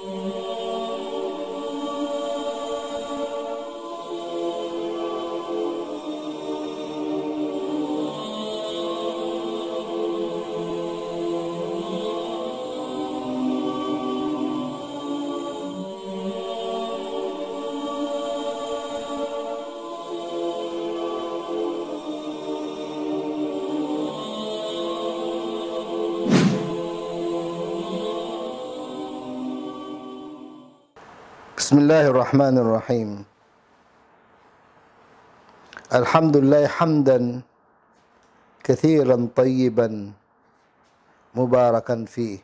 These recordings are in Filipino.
Oh. بسم الله الرحمن الرحيم الحمد لله حمدا كثيرا طيبا مباركا فيه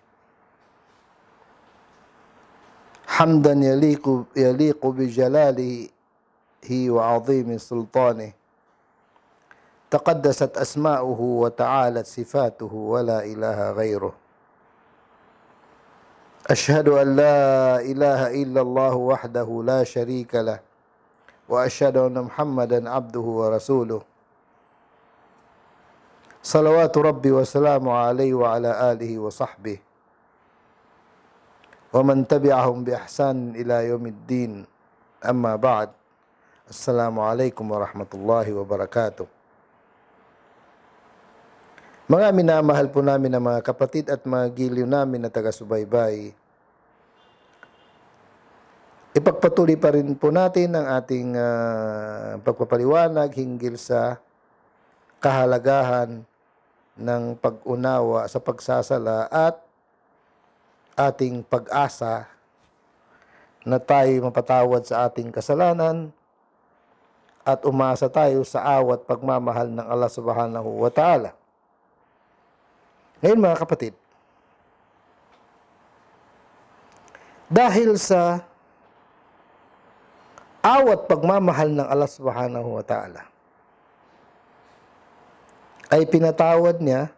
حمدا يليق يليق بجلاله وعظيم سلطانه تقدست اسماؤه وتعالت صفاته ولا اله غيره أشهد أن لا إله إلا الله وحده لا شريك له وأشهد أن محمدا عبده ورسوله صلوات ربي وسلامه عليه وعلى آله وصحبه ومن تبعهم بإحسان إلى يوم الدين أما بعد السلام عليكم ورحمة الله وبركاته Mga minamahal po namin ng mga kapatid at mga giliw namin na taga-subaybay, Ipagpatuloy pa rin po natin ang ating uh, pagpapaliwanag hinggil sa kahalagahan ng pag-unawa sa pagsasala at ating pag-asa na tayo mapatawad sa ating kasalanan at umasa tayo sa awat pagmamahal ng Allah subhanahu wa ta'ala. Ngayon mga kapatid, dahil sa pag at pagmamahal ng Allah subhanahu wa ta'ala ay pinatawad niya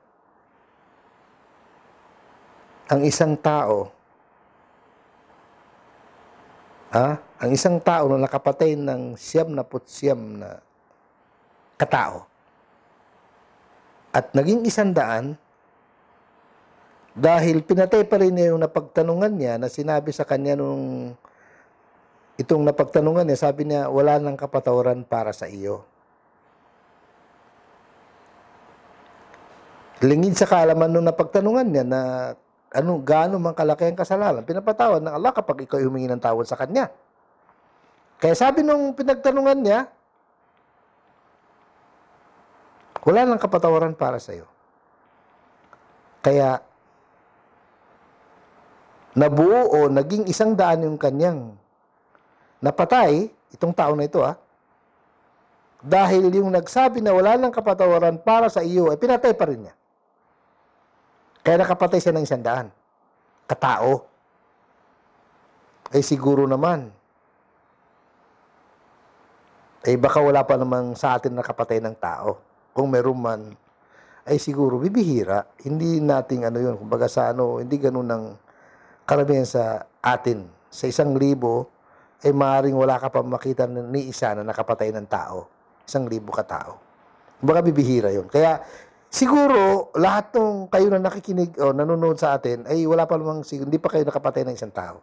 ang isang tao ha? ang isang tao na nakapatay ng siyam na putsiyam na katao at naging isang daan dahil pinatay pa rin niya yung napagtanungan niya na sinabi sa kanya nung itong napagtanungan niya, sabi niya, wala nang kapatawaran para sa iyo. Lingid sa kaalaman nung napagtanungan niya na ano, gaano man kalaki ang kasalanan, pinapatawad ng Allah kapag ikaw humingi ng tawad sa Kanya. Kaya sabi nung pinagtanungan niya, wala nang kapatawaran para sa iyo. Kaya, nabuo o naging isang daan yung kanyang Napatay, itong tao na ito ah, dahil yung nagsabi na wala ng kapatawaran para sa iyo, ay eh, pinatay pa rin niya. Kaya nakapatay siya ng isang daan. Katao. Ay eh, siguro naman, ay eh, baka wala pa namang sa atin nakapatay ng tao. Kung meron man, ay siguro bibihira. Hindi nating ano yun, kumbaga sa ano, hindi ganun ng karamihan sa atin. Sa isang libo, ay eh, maaaring wala ka pa makita ni isa na nakapatay ng tao. Isang libo ka tao. Baka bibihira yon. Kaya siguro lahat ng kayo na nakikinig o nanonood sa atin ay wala pa namang hindi pa kayo nakapatay ng isang tao.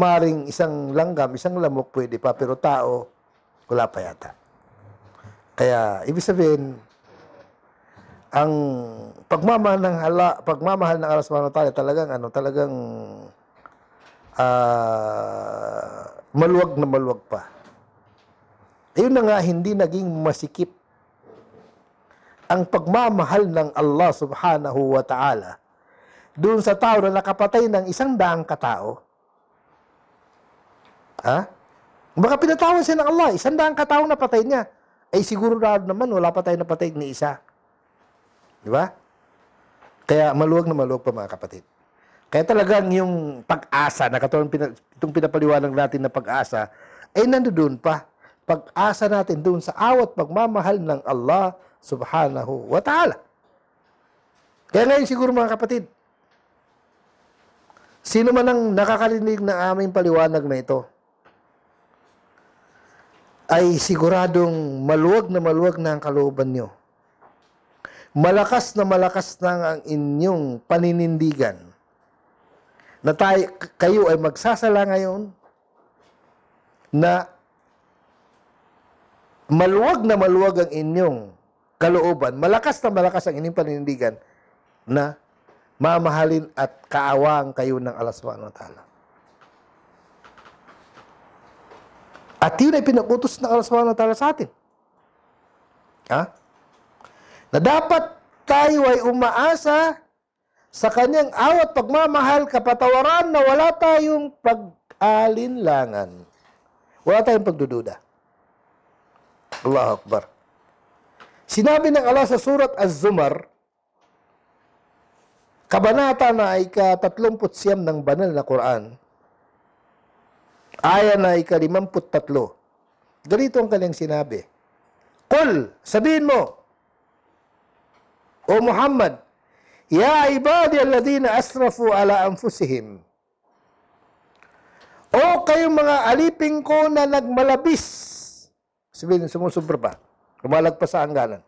Maring isang langgam, isang lamok pwede pa, pero tao, wala pa yata. Kaya, ibig sabihin, ang pagmamahal ng hala, pagmamahal ng Allah subhanahu wa talagang ano, talagang uh, maluwag na maluwag pa. Ayun na nga hindi naging masikip ang pagmamahal ng Allah subhanahu wa ta'ala doon sa tao na nakapatay ng isang daang katao. Ha? Baka pinatawan siya ng Allah, isang daang katao na patay niya. Ay siguro na naman, wala pa tayo patay ni isa. Di ba? Kaya maluwag na maluwag pa mga kapatid. Kaya talagang yung pag-asa, na katulad itong pinapaliwanag natin na pag-asa, ay eh, nandoon pa. Pag-asa natin doon sa awat pagmamahal ng Allah subhanahu wa ta'ala. Kaya ngayon siguro mga kapatid, sino man ang nakakarinig ng aming paliwanag na ito, ay siguradong maluwag na maluwag na ang kalooban nyo. Malakas na malakas na ang inyong paninindigan na tayo, kayo ay magsasala ngayon na maluwag na maluwag ang inyong kalooban, malakas na malakas ang inyong paninindigan na mamahalin at kaawang kayo ng Allah subhanahu wa ta'ala. At yun ay pinagutos ng Allah subhanahu wa ta'ala sa atin. Ha? Na dapat tayo ay umaasa sa kanyang awat pagmamahal, kapatawaran na wala tayong pag-alinlangan. Wala tayong pagdududa. Allah Akbar. Sinabi ng Allah sa surat Az-Zumar, kabanata na ay ka siyam ng banal na Quran, aya na ay ka-53. Ganito ang kanyang sinabi. Kul, sabihin mo, O Muhammad, يا ibadi alladhina asrafu ala anfusihim. O kayong mga alipin ko na nagmalabis. Sabihin, sumusubra pa. Lumalagpas sa hangganan.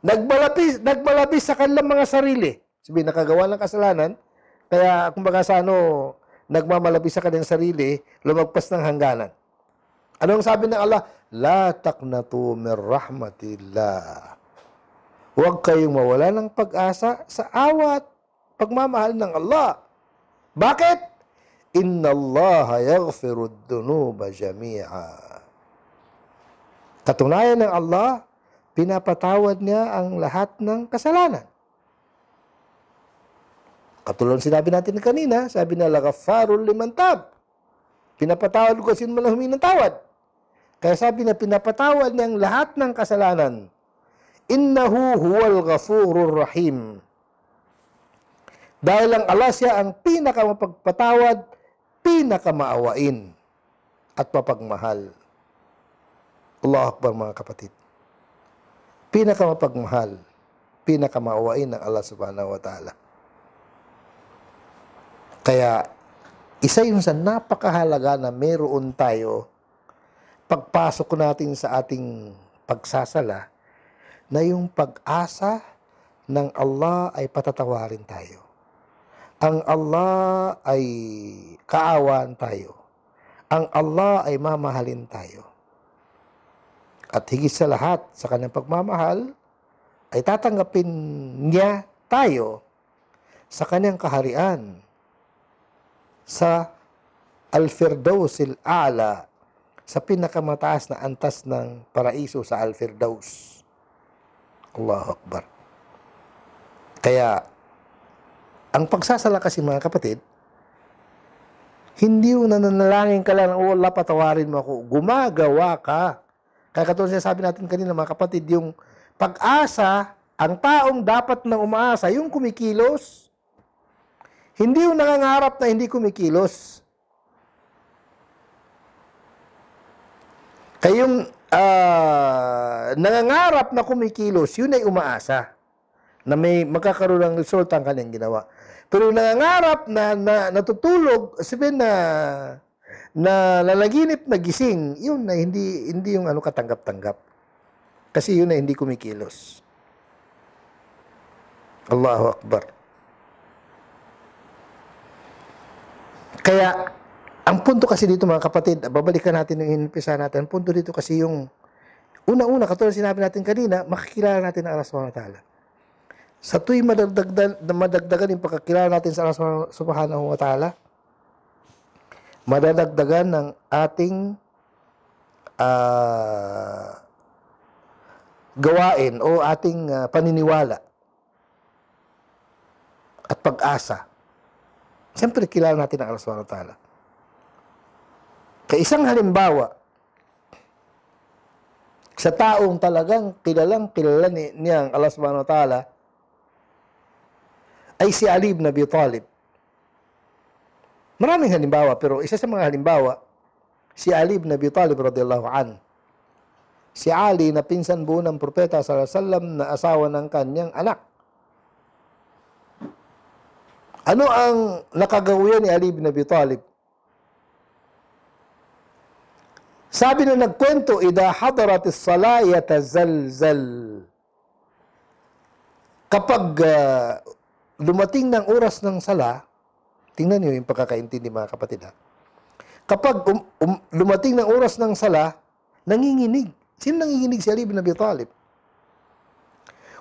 Nagmalabis, nagmalabis sa kanilang mga sarili. Sabihin, nakagawa ng kasalanan. Kaya, kumbaga sa ano, nagmamalabis sa kanilang sarili, lumagpas ng hangganan. Anong sabi ng Allah? La taqnatu min rahmatillah. Huwag kayong mawala ng pag-asa sa awat pagmamahal ng Allah. Bakit? Inna Allah yaghfiru dunuba jami'a. Katunayan ng Allah, pinapatawad niya ang lahat ng kasalanan. Katulad ng sinabi natin kanina, sabi na lagafarul limantab. Pinapatawad ko sino man humingi ng tawad. Kaya sabi na pinapatawad niya ang lahat ng kasalanan Innahu huwal ghafurur rahim. Dahil ang Allah siya ang pinakamapagpatawad, pinakamaawain at mapagmahal. Allah Akbar mga kapatid. Pinakamapagmahal, pinakamaawain ng Allah subhanahu wa ta'ala. Kaya, isa yun sa napakahalaga na meron tayo pagpasok natin sa ating pagsasala na yung pag-asa ng Allah ay patatawarin tayo. Ang Allah ay kaawaan tayo. Ang Allah ay mamahalin tayo. At higit sa lahat sa kanyang pagmamahal, ay tatanggapin niya tayo sa kanyang kaharian sa Al-Firdaus al-A'la sa pinakamataas na antas ng paraiso sa Al-Firdaus. Allahu Akbar. Kaya, ang pagsasala kasi mga kapatid, hindi mo nananalangin ka lang, oh Allah, patawarin mo ako. Gumagawa ka. Kaya katulad sabi natin kanina mga kapatid, yung pag-asa, ang taong dapat na umaasa, yung kumikilos, hindi yung nangangarap na hindi kumikilos. Kaya yung uh, nangangarap na kumikilos, yun ay umaasa na may magkakaroon ng resulta ang kanyang ginawa. Pero nangangarap na, na natutulog, sabihin na na lalaginip na gising, yun na hindi hindi yung ano katanggap-tanggap. Kasi yun na hindi kumikilos. Allahu Akbar. Kaya ang punto kasi dito mga kapatid, babalikan natin yung inipisa natin. punto dito kasi yung una-una, katulad sinabi natin kanina, makikilala natin ang Allah subhanahu wa ta'ala. Sa tuwing madagdagan, madagdagan yung pagkakilala natin sa Allah subhanahu wa ta'ala, madadagdagan ng ating uh, gawain o ating uh, paniniwala at pag-asa. Siyempre, kilala natin ang Allah subhanahu wa ta'ala. Kay isang halimbawa, sa taong talagang kilalang kilala ni, niya Allah subhanahu wa ta'ala, ay si Ali ibn Abi Talib. Maraming halimbawa, pero isa sa mga halimbawa, si Ali ibn Abi Talib radiyallahu an. Si Ali na pinsan buo ng propeta sallallahu alaihi wasallam na asawa ng kanyang anak. Ano ang nakagawian ni Ali ibn Abi Talib? Sabi na nagkwento, Ida hadarat is tazalzal. Kapag uh, dumating ng oras ng sala, tingnan niyo yung pagkakaintindi mga kapatid ha. Kapag um, um, dumating ng oras ng sala, nanginginig. Sino nanginginig si Ali ibn Abi Talib?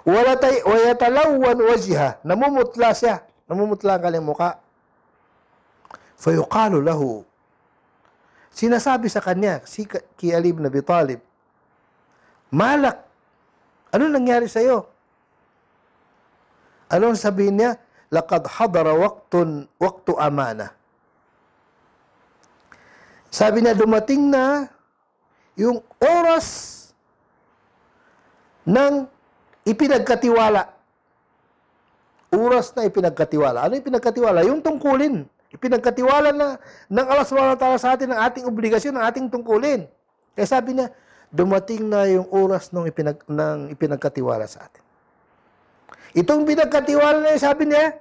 Wala tay, wayatalawwan wajha. Namumutla siya. Namumutla ang kanyang muka. Fayuqalu lahu, Sinasabi sa kanya, si kay Ali ibn Abi Talib, Malak, ano nangyari sa'yo? Anong sabihin niya? Laqad hadara waqtun, waqtu amana. Sabi niya, dumating na yung oras ng ipinagkatiwala. Oras na ipinagkatiwala. Ano ipinagkatiwala? Yung tungkulin Ipinagkatiwala na ng Allah subhanahu wa ta'ala sa atin ang ating obligasyon, ang ating tungkulin. Kaya sabi niya, dumating na yung oras ng, ipinag, ng ipinagkatiwala sa atin. Itong pinagkatiwala na sabi niya,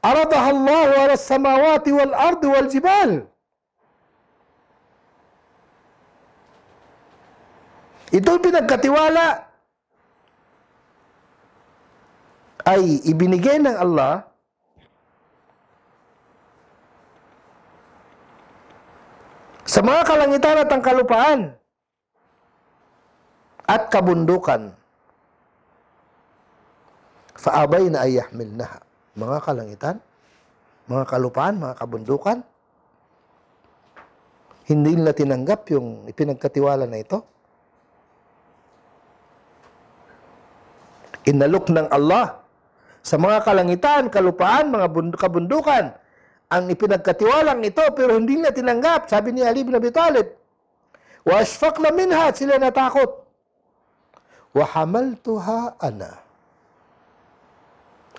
Aradaha Allah ala samawati wal ardi wal jibal. Itong pinagkatiwala ay ibinigay ng Allah sa mga kalangitan at ang kalupaan at kabundukan. Faabay na ay yahmilnaha. Mga kalangitan, mga kalupaan, mga kabundukan, hindi nila tinanggap yung ipinagkatiwala na ito. Inalok ng Allah sa mga kalangitan, kalupaan, mga kabundukan ang ipinagkatiwalang ito pero hindi nila tinanggap. Sabi ni Ali ibn Abi Talib, Wa ashfaqna minha at sila natakot. Wa hamaltuha ana.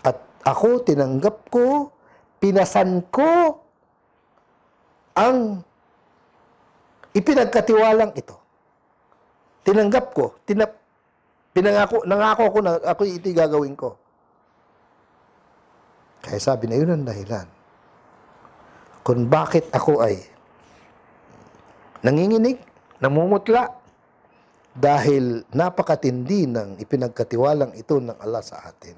At ako tinanggap ko, pinasan ko ang ipinagkatiwalang ito. Tinanggap ko, tinap, pinangako, nangako ko na ako ito gagawin ko. Kaya sabi na yun ang dahilan kung bakit ako ay nanginginig, namumutla, dahil napakatindi ng ipinagkatiwalang ito ng Allah sa atin.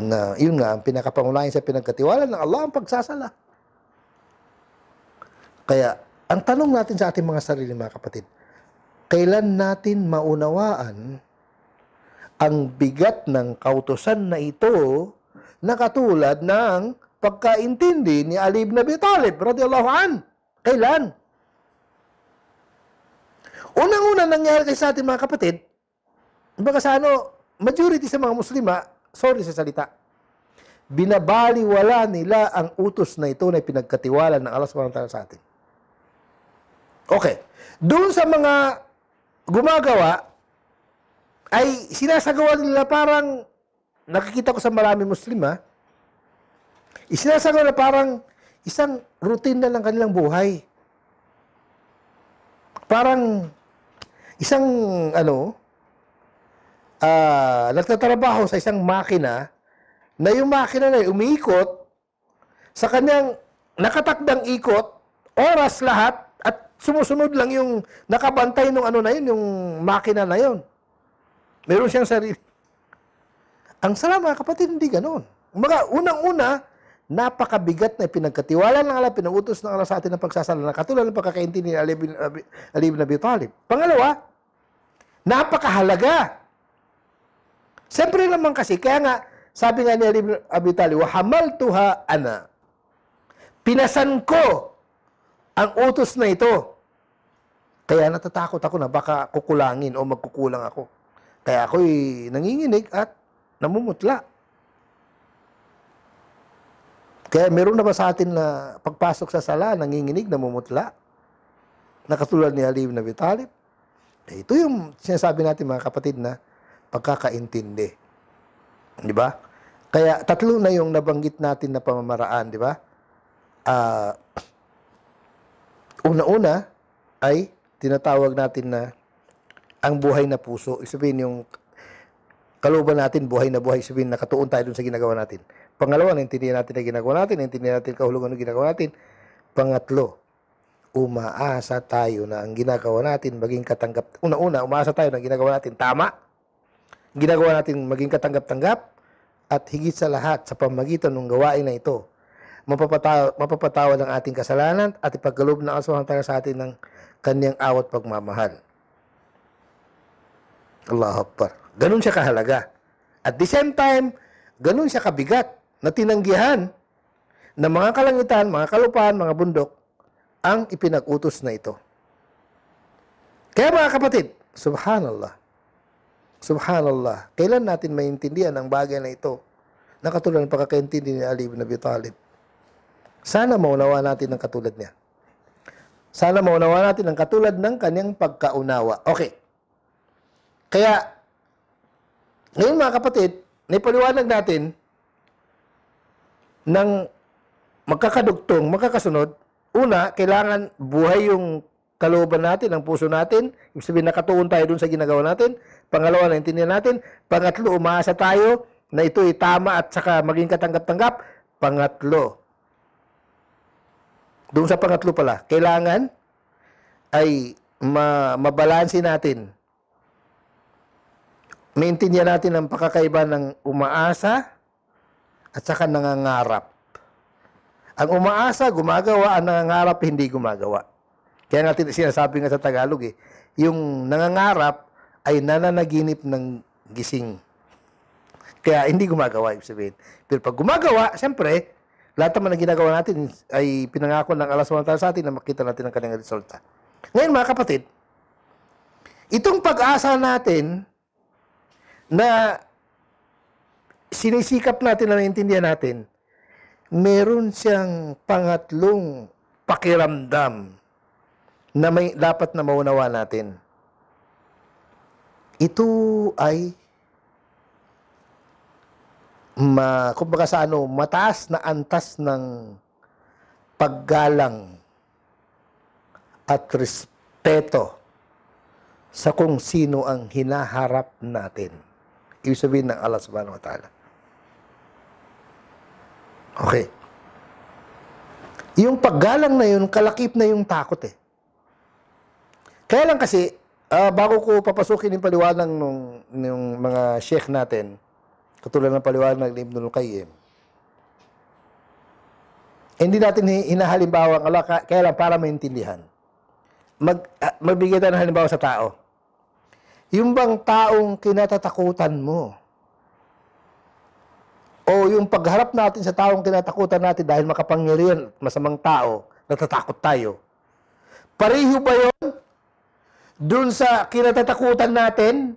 Na, yun nga, ang pinakapangunahin sa pinagkatiwala ng Allah ang pagsasala. Kaya, ang tanong natin sa ating mga sarili, mga kapatid, kailan natin maunawaan ang bigat ng kautosan na ito na katulad ng pagkaintindi ni Ali ibn Abi Talib radiyallahu an. Kailan? Unang-una nangyari kay sa ating mga kapatid, baka sa ano, majority sa mga muslima, sorry sa salita, binabaliwala nila ang utos na ito na pinagkatiwala ng Allah subhanahu wa sa atin. Okay. Doon sa mga gumagawa, ay sinasagawa nila parang nakikita ko sa marami muslima, Isinasagawa na parang isang routine na lang kanilang buhay. Parang isang ano, uh, nagtatrabaho sa isang makina na yung makina na umiikot sa kanyang nakatakdang ikot, oras lahat, at sumusunod lang yung nakabantay nung ano na yun, yung makina na yun. Meron siyang sarili. Ang sarap mga kapatid, hindi ganon. Mga unang-una, napakabigat na ipinagkatiwala ng Allah, pinautos ng Allah sa atin ng pagsasala na katulad ng pagkakaintindi ni Ali ibn, Ali ibn Abi Talib. Pangalawa, napakahalaga. Siyempre naman kasi, kaya nga, sabi nga ni Ali ibn Abi Talib, wahamal tuha ana. Pinasan ko ang utos na ito. Kaya natatakot ako na baka kukulangin o magkukulang ako. Kaya ako'y nanginginig at namumutla. Kaya meron na ba sa atin na pagpasok sa sala, nanginginig, namumutla? Na katulad ni Halim na Vitalip? Eh, ito yung sinasabi natin mga kapatid na pagkakaintindi. Di ba? Kaya tatlo na yung nabanggit natin na pamamaraan, di ba? Uh, una-una ay tinatawag natin na ang buhay na puso. Ibig Sabihin yung kaluban natin, buhay na buhay. Sabihin nakatuon tayo dun sa ginagawa natin. Pangalawa, naintindihan natin na ginagawa natin, naintindihan natin kahulugan ng ginagawa natin. Pangatlo, umaasa tayo na ang ginagawa natin maging katanggap. Una-una, umaasa tayo na ang ginagawa natin tama. Ginagawa natin maging katanggap-tanggap at higit sa lahat sa pamagitan ng gawain na ito. Mapapatawa, mapapatawa ng ating kasalanan at ipagkalob ng aswang tayo sa atin ng kanyang awat pagmamahal. Allahu Akbar. Ganun siya kahalaga. At the same time, ganun siya kabigat na tinanggihan ng mga kalangitan, mga kalupaan, mga bundok ang ipinag-utos na ito. Kaya mga kapatid, subhanallah, subhanallah, kailan natin maintindihan ang bagay na ito na katulad ng pagkakaintindi ni Ali ibn Abi Talib? Sana maunawa natin ng katulad niya. Sana maunawa natin ang katulad ng kanyang pagkaunawa. Okay. Kaya, ngayon mga kapatid, naipaliwanag natin ng magkakadugtong, magkakasunod, una, kailangan buhay yung kalooban natin, ang puso natin. Ibig sabihin, nakatuon tayo dun sa ginagawa natin. Pangalawa, naintindihan natin. Pangatlo, umaasa tayo na ito ay tama at saka maging katanggap-tanggap. Pangatlo. Doon sa pangatlo pala, kailangan ay ma mabalansi natin. Maintindihan natin ang pakakaiba ng umaasa, at saka nangangarap. Ang umaasa, gumagawa. Ang nangangarap, hindi gumagawa. Kaya natin sinasabi nga sa Tagalog eh, yung nangangarap ay nananaginip ng gising. Kaya hindi gumagawa, ibig sabihin. Pero pag gumagawa, siyempre, lahat naman ng ginagawa natin ay pinangako ng alas wala sa atin na makita natin ang kanyang resulta. Ngayon mga kapatid, itong pag-asa natin na sinisikap natin na maintindihan natin, meron siyang pangatlong pakiramdam na may, dapat na maunawa natin. Ito ay ma, kumbaga sa ano, mataas na antas ng paggalang at respeto sa kung sino ang hinaharap natin. Ibig sabihin ng Allah subhanahu wa ta'ala. Okay. Yung paggalang na yun, kalakip na yung takot eh. Kaya lang kasi, uh, bago ko papasukin yung paliwanag nung, nung mga sheikh natin, katulad ng paliwanag ni Ibnul Qayyim, hindi natin hinahalimbawa ang Allah, kaya lang para maintindihan. Mag, uh, magbigay tayo ng halimbawa sa tao. Yung bang taong kinatatakutan mo, o yung pagharap natin sa taong kinatakutan natin dahil makapangyarihan at masamang tao, natatakot tayo. Pareho ba yon Doon sa kinatatakutan natin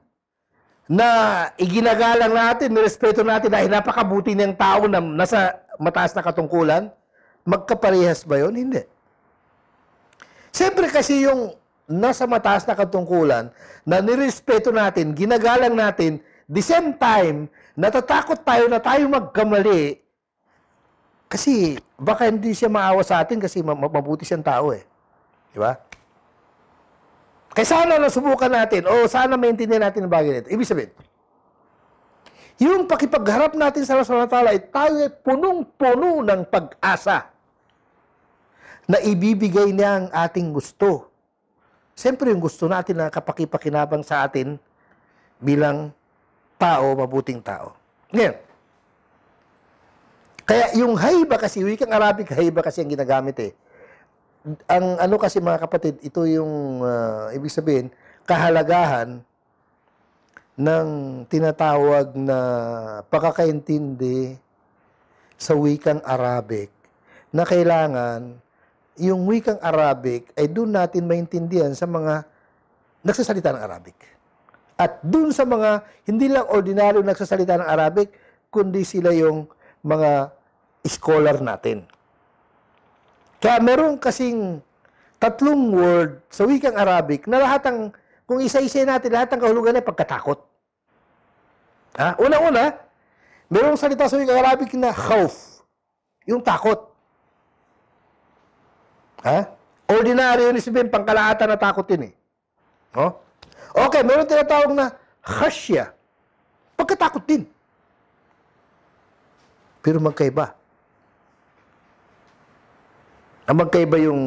na iginagalang natin, nirespeto natin dahil napakabuti ng tao na nasa mataas na katungkulan? Magkaparehas ba yon Hindi. Siyempre kasi yung nasa mataas na katungkulan na nirespeto natin, ginagalang natin, the same time, natatakot tayo na tayo magkamali kasi baka hindi siya maawa sa atin kasi mabuti siyang tao eh. Di ba? Kaya sana nasubukan natin o sana maintindihan natin ang bagay nito. Ibig sabihin, yung pakipagharap natin sa Allah SWT ay tayo ay punong-puno ng pag-asa na ibibigay niya ang ating gusto. Siyempre yung gusto natin na kapakipakinabang sa atin bilang tao, mabuting tao. Ngayon, kaya yung haiba kasi, wikang Arabic haiba kasi ang ginagamit eh. Ang ano kasi mga kapatid, ito yung uh, ibig sabihin, kahalagahan ng tinatawag na pagkakaintindi sa wikang Arabic na kailangan yung wikang Arabic ay doon natin maintindihan sa mga nagsasalita ng Arabic. At dun sa mga hindi lang ordinaryong nagsasalita ng Arabic, kundi sila yung mga scholar natin. Kaya meron kasing tatlong word sa wikang Arabic na lahat ang, kung isa-isa natin, lahat ang kahulugan ay pagkatakot. Ha? Una-una, merong salita sa wikang Arabic na khawf, yung takot. Ha? Ordinary yun, sabihin, pangkalaatan na takot yun eh. No? Okay, meron tinatawag na khashya. Pagkatakot din. Pero magkaiba. Ang ah, magkaiba yung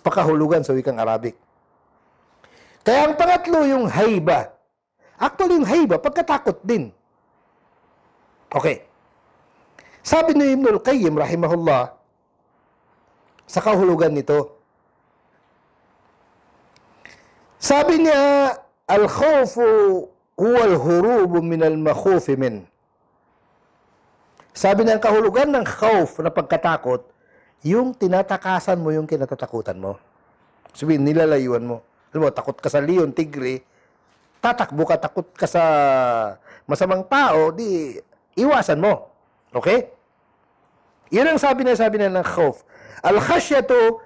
pakahulugan sa wikang Arabic. Kaya ang pangatlo yung haiba. Actually, yung haiba, pagkatakot din. Okay. Sabi ni Ibn al-Qayyim, rahimahullah, sa kahulugan nito, sabi niya, Al-khawfu huwa al-hurubu minal makhufi min. Sabi ng kahulugan ng khawf na pagkatakot, yung tinatakasan mo yung kinatatakutan mo. Sabihin, nilalayuan mo. Alam mo, takot ka sa leon, tigre, tatakbo ka, takot ka sa masamang tao, di iwasan mo. Okay? Yun ang sabi na sabi na ng khawf. Al-khasyatu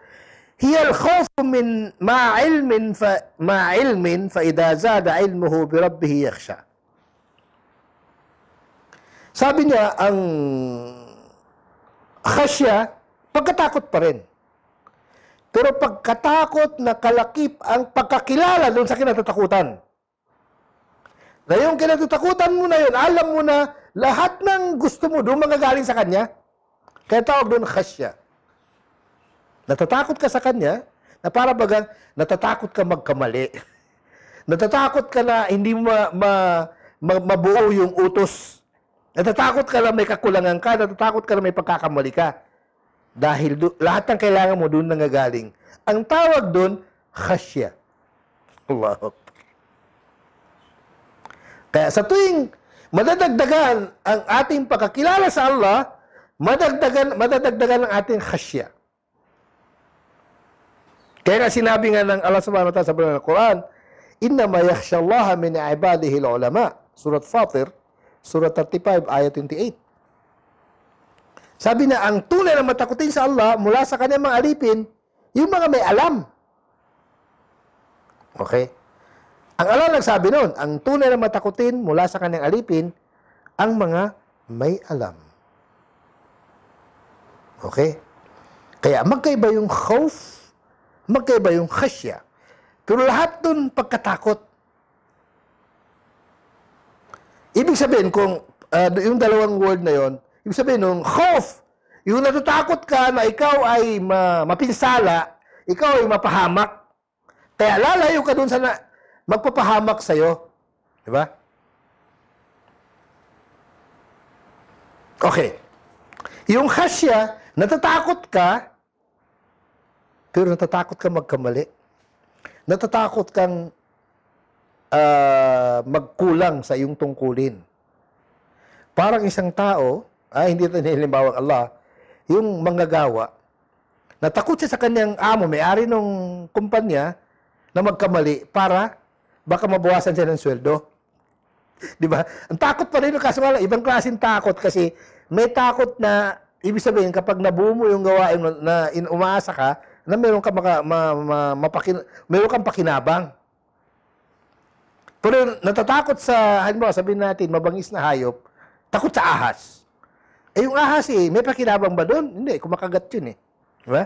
هي الخوف من ما علم ف مع علم فإذا زاد علمه بربه يخشى. Sabi niya, ang khasya, pagkatakot pa rin. Pero pagkatakot na kalakip ang pagkakilala doon sa kinatatakutan. Na yung kinatatakutan mo na yun, alam mo na lahat ng gusto mo doon magagaling sa kanya, kaya tawag doon khasya. Natatakot ka sa kanya na para bagang natatakot ka magkamali. natatakot ka na hindi ma, ma, ma, mabuo yung utos. Natatakot ka na may kakulangan ka, natatakot ka na may pagkakamali ka. Dahil do, lahat ng kailangan mo doon nanggagaling. Ang tawag doon, khasya. Allahu Kaya sa tuwing madadagdagan ang ating pagkakilala sa Allah, madadagdagan, madadagdagan ang ating khasya. Kaya nga sinabi nga ng Allah subhanahu wa ta'ala sa banal ng Quran, Inna ma yakhshallaha min ibadihi ulama. Surat Fatir, Surat 35, ayat 28. Sabi na, ang tunay na matakutin sa Allah mula sa kanyang mga alipin, yung mga may alam. Okay? Ang Allah nagsabi noon, ang tunay na matakutin mula sa kanyang alipin, ang mga may alam. Okay? Kaya magkaiba yung khawf magkaiba yung khasya. Pero lahat dun pagkatakot. Ibig sabihin kung uh, yung dalawang word na yon, ibig sabihin nung khof, yung natatakot ka na ikaw ay ma- mapinsala, ikaw ay mapahamak. Kaya lalayo ka dun sa na- magpapahamak sa'yo. Di ba? Okay. Yung khasya, natatakot ka, pero natatakot kang magkamali. Natatakot kang uh, magkulang sa iyong tungkulin. Parang isang tao, ah, hindi ito nilimbawang Allah, yung manggagawa, natakot siya sa kanyang amo, may-ari ng kumpanya, na magkamali para baka mabawasan siya ng sweldo. Di ba? Ang takot pa rin, kaso wala, ibang klaseng takot kasi may takot na, ibig sabihin, kapag nabuo mo yung gawain na in umaasa ka, na meron ka maka, ma, ma, mapakin, meron kang pakinabang. Pero natatakot sa, halimbawa, sabihin natin, mabangis na hayop, takot sa ahas. Eh, yung ahas eh, may pakinabang ba doon? Hindi, kumakagat yun eh. Diba?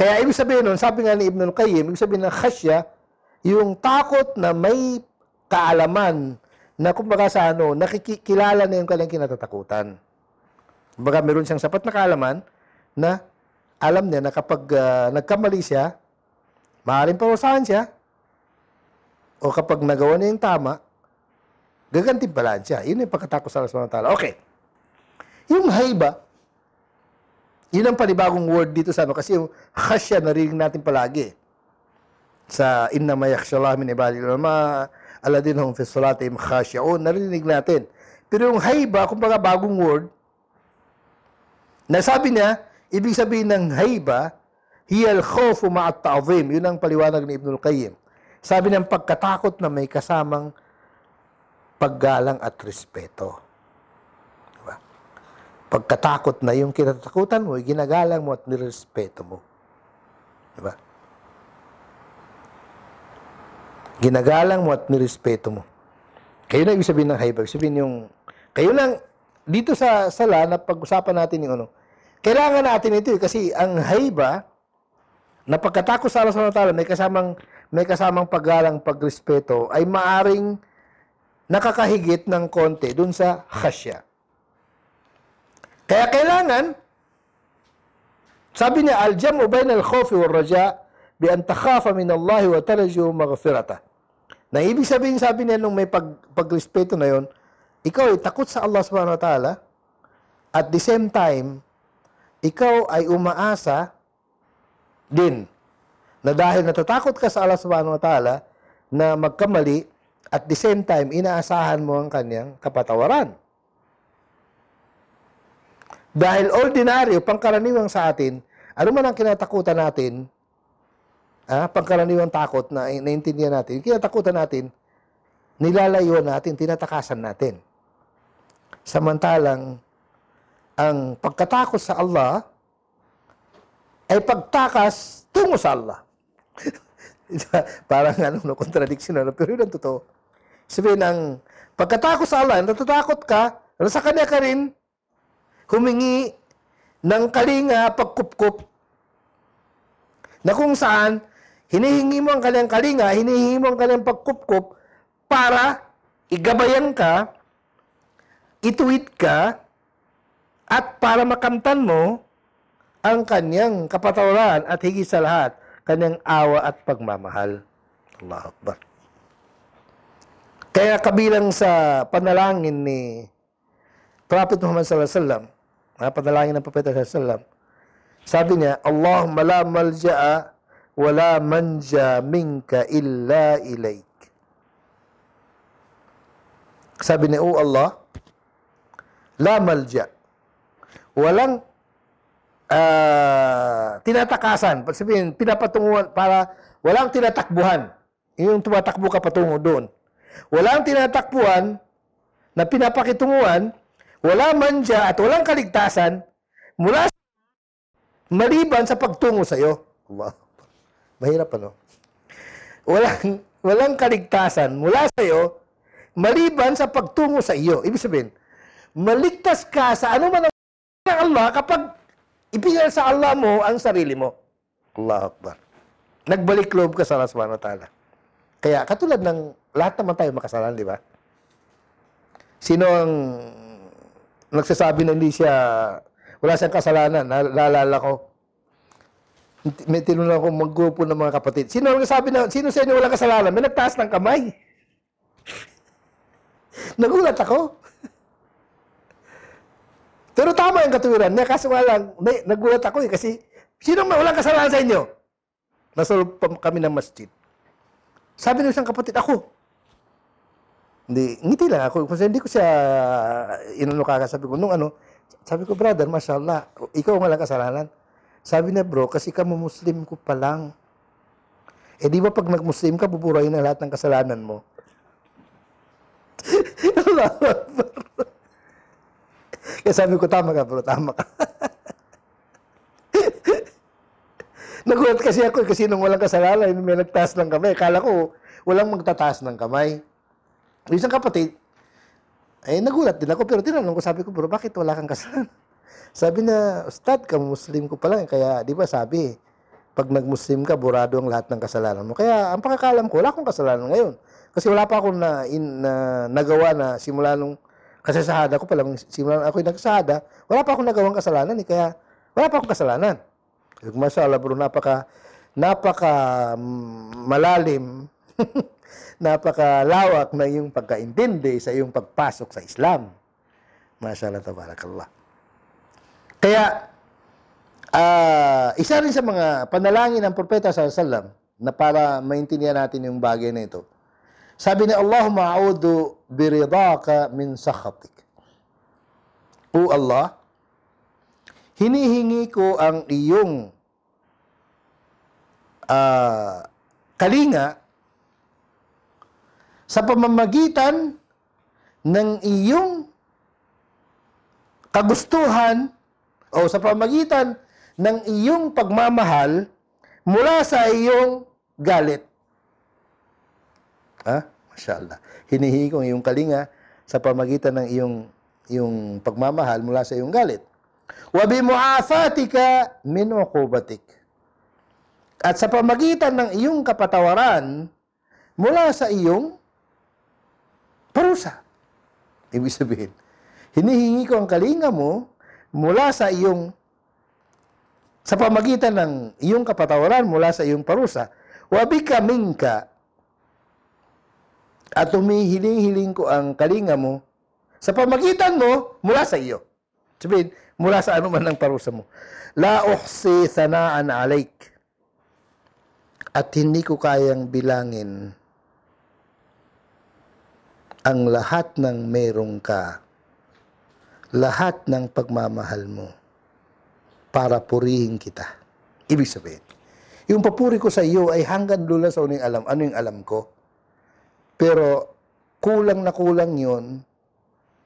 Kaya ibig sabihin nun, sabi nga ni Ibn al-Qayyim, ibig sabihin ng khasya, yung takot na may kaalaman na kumbaga sa ano, nakikilala na yung kanyang kinatatakutan. Kumbaga meron siyang sapat na kaalaman na alam niya na kapag uh, nagkamali siya, maaaring parusahan siya. O kapag nagawa niya yung tama, gagantimpalaan siya. Yun yung pagkatakos sa Allah subhanahu Okay. Yung haiba, yun ang panibagong word dito sa ano. Kasi yung khasya, narinig natin palagi. Sa inna mayakshallah min ibadil ulama, aladin hum fi salatihim khasyaun, narinig natin. Pero yung haiba, kumbaga bagong word, nasabi niya, Ibig sabihin ng haiba, hiyal khofu ma'at ta'zim. Yun ang paliwanag ni Ibnul Qayyim. Sabi ng pagkatakot na may kasamang paggalang at respeto. Diba? Pagkatakot na yung kinatatakutan mo, ginagalang mo at nirespeto mo. Diba? Ginagalang mo at nirespeto mo. Kayo na ibig sabihin ng haiba. Ibig sabihin yung... Kayo lang... Dito sa sala, na pag-usapan natin yung ano, kailangan natin ito eh, kasi ang haiba na sa Allah SWT may kasamang may kasamang paggalang pagrespeto ay maaring nakakahigit ng konti dun sa khasya. Kaya kailangan sabi niya al-jam'u bain al-khawf wal raja bi an takhafa min Allah wa tarju maghfirata. Na ibig sabihin sabi niya nung may pag pagrespeto na yon, ikaw ay takot sa Allah subhanahu wa ta'ala at the same time ikaw ay umaasa din na dahil natatakot ka sa Allah subhanahu wa ta'ala na magkamali at the same time inaasahan mo ang kanyang kapatawaran. Dahil ordinaryo, pangkaraniwang sa atin, ano man ang kinatakutan natin, ah, pangkaraniwang takot na naiintindihan natin, kinatakutan natin, nilalayo natin, tinatakasan natin. Samantalang ang pagkatakot sa Allah ay pagtakas tungo sa Allah. Parang ano, no, contradiction, ano, pero yun ang totoo. Sabihin ng pagkatakot sa Allah, natatakot ka, sa kanya ka rin, humingi ng kalinga pagkupkup na kung saan hinihingi mo ang kanyang kalinga, hinihingi mo ang kanyang pagkupkup para igabayan ka, ituwid ka, at para makamtan mo ang kanyang kapatawaran at higit sa lahat, kanyang awa at pagmamahal. Allah Akbar. Kaya kabilang sa panalangin ni Prophet Muhammad sallallahu alaihi wasallam, ah, panalangin ng Prophet sallallahu alaihi wasallam, sabi niya, Allahumma la malja'a wa la manja minka illa ilaik. Sabi niya, O Allah, la malja'a Walang uh, tinatakasan. Pag sabihin, pinapatunguhan para walang tinatakbuhan. Yung tumatakbo ka patungo doon. Walang tinatakbuhan na pinapakitunguhan, wala manja at walang kaligtasan mula sa maliban sa pagtungo sa iyo. Wow. Mahirap ano? Walang walang kaligtasan mula sa iyo maliban sa pagtungo sa iyo. Ibig sabihin, maligtas ka sa anumang ng Allah kapag ipinal sa Allah mo ang sarili mo. Allah Akbar. Nagbalik loob ka sa Allah subhanahu wa ta'ala. Kaya katulad ng lahat naman tayo makasalan, di ba? Sino ang nagsasabi na hindi siya, wala siyang kasalanan, naalala ko. May tinunang ko maggrupo ng mga kapatid. Sino ang nagsasabi na, sino sa inyo wala kasalanan? May nagtaas ng kamay. Nagulat ako. Pero tama yung katuwiran niya. Kaso nga lang, nagulat ako eh. Kasi, sino may walang kasalanan sa inyo? Nasolve kami ng masjid. Sabi ng isang kapatid, ako. Hindi, ngiti lang ako. Kasi hindi ko siya ah, inano kakasabi ko. Nung ano, sabi ko, brother, mashallah, ikaw ang walang kasalanan. Sabi na bro, kasi ka muslim ko pa lang. Eh di ba pag nag-muslim ka, buburayin na lahat ng kasalanan mo? Allah Kaya sabi ko, tama ka bro, tama ka. Nagulat kasi ako eh, kasi nung walang kasalanan, may nagtaas ng kamay. Kala ko, walang magtataas ng kamay. Yung isang kapatid, ay eh, nagulat din ako, pero tinanong ko, sabi ko, bro, bakit wala kang kasalanan? Sabi na, Ustad, ka-Muslim ko pa lang. Eh. Kaya, di ba sabi, pag nag-Muslim ka, burado ang lahat ng kasalanan mo. Kaya, ang pakakalam ko, wala akong kasalanan ngayon. Kasi wala pa akong na, in, na nagawa na simula nung kasi sa hada ko palang simulan ako yung nagsahada, wala pa akong nagawang kasalanan eh. Kaya wala pa akong kasalanan. Masya bro, napaka, napaka mm, malalim, napaka lawak na yung pagkaintindi sa iyong pagpasok sa Islam. Masya Allah, tabarakallah. Kaya, uh, isa rin sa mga panalangin ng Propeta sa Salam na para maintindihan natin yung bagay na ito, sabi ni Allahumma a'udhu bi biridaka min sakhatik. O Allah, hinihingi ko ang iyong uh, kalinga sa pamamagitan ng iyong kagustuhan o sa pamamagitan ng iyong pagmamahal mula sa iyong galit. Ha? Mashallah. Hinihingi ko ang iyong kalinga sa pamagitan ng iyong, iyong pagmamahal mula sa iyong galit. Wa bi mu'afatika min uqubatik. At sa pamagitan ng iyong kapatawaran mula sa iyong parusa. Ibig sabihin, hinihingi ko ang kalinga mo mula sa iyong sa pamagitan ng iyong kapatawaran mula sa iyong parusa. Wa bika minka at humihiling-hiling ko ang kalinga mo sa pamagitan mo mula sa iyo. Sabihin, mula sa ano man ang parusa mo. La uhsi thanaan alaik. At hindi ko kayang bilangin ang lahat ng merong ka, lahat ng pagmamahal mo, para purihin kita. Ibig sabihin, yung papuri ko sa iyo ay hanggang lula sa uning alam. Ano yung alam ko? Pero kulang na kulang yon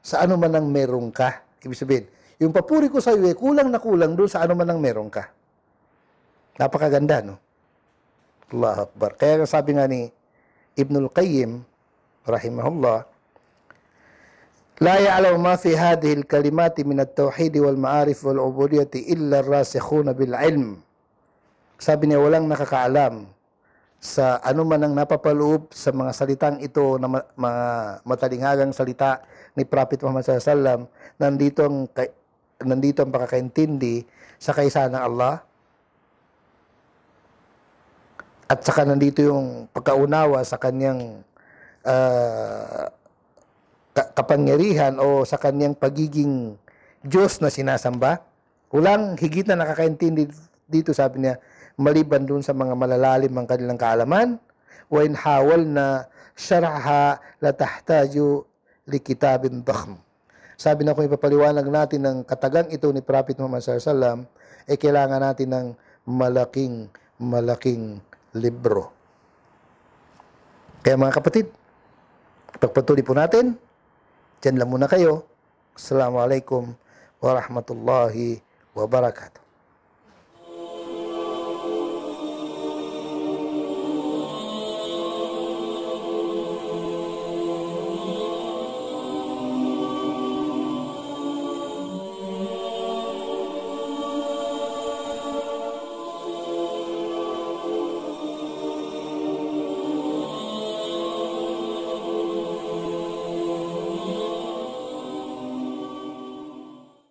sa ano man ang meron ka. Ibig sabihin, yung papuri ko sa iyo, eh, kulang na kulang doon sa ano man ang meron ka. Napakaganda, no? Allah Akbar. Kaya nga sabi nga ni Ibnul Qayyim, rahimahullah, لا يعلم ما في هذه الكلمات من التوحيد والمعارف والعبودية إلا الراسخون بالعلم. Sabi niya, walang nakakaalam sa anuman ang napapaloob sa mga salitang ito na ma- mga matalinghagang salita ni Prophet Muhammad SAW, nandito ang, kay, nandito ang pakakaintindi sa kaisa ng Allah at saka nandito yung pagkaunawa sa kanyang uh, kapangyarihan o sa kanyang pagiging Diyos na sinasamba. Walang higit na nakakaintindi dito sabi niya, maliban dun sa mga malalalim ang kanilang kaalaman, wa in hawal na syarha la tahtaju li kitabin dakhm. Sabi na kung ipapaliwanag natin ng katagang ito ni Prophet Muhammad SAW, eh kailangan natin ng malaking, malaking libro. Kaya mga kapatid, pagpatuloy po natin, dyan lang muna kayo. Assalamualaikum warahmatullahi wabarakatuh.